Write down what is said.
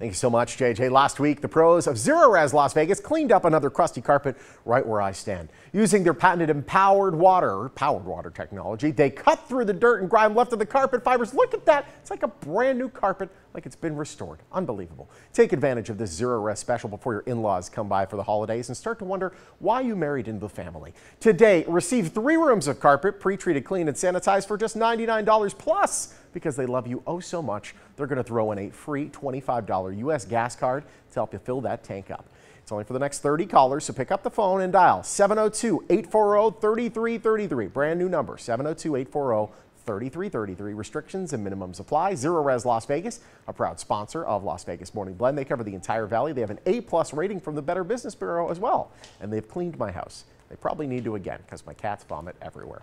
Thank you so much, JJ. Last week, the pros of Zero Res Las Vegas cleaned up another crusty carpet right where I stand. Using their patented empowered water, powered water technology, they cut through the dirt and grime left of the carpet fibers. Look at that. It's like a brand new carpet, like it's been restored. Unbelievable. Take advantage of this Zero Res special before your in-laws come by for the holidays and start to wonder why you married into the family. Today, receive three rooms of carpet, pre-treated, clean, and sanitized for just $99 plus because they love you oh so much, they're going to throw in a free $25 U.S. gas card to help you fill that tank up. It's only for the next 30 callers, so pick up the phone and dial 702-840-3333. Brand new number, 702-840-3333. Restrictions and minimums apply. Zero Res Las Vegas, a proud sponsor of Las Vegas Morning Blend. They cover the entire valley. They have an A-plus rating from the Better Business Bureau as well, and they've cleaned my house. They probably need to again because my cats vomit everywhere.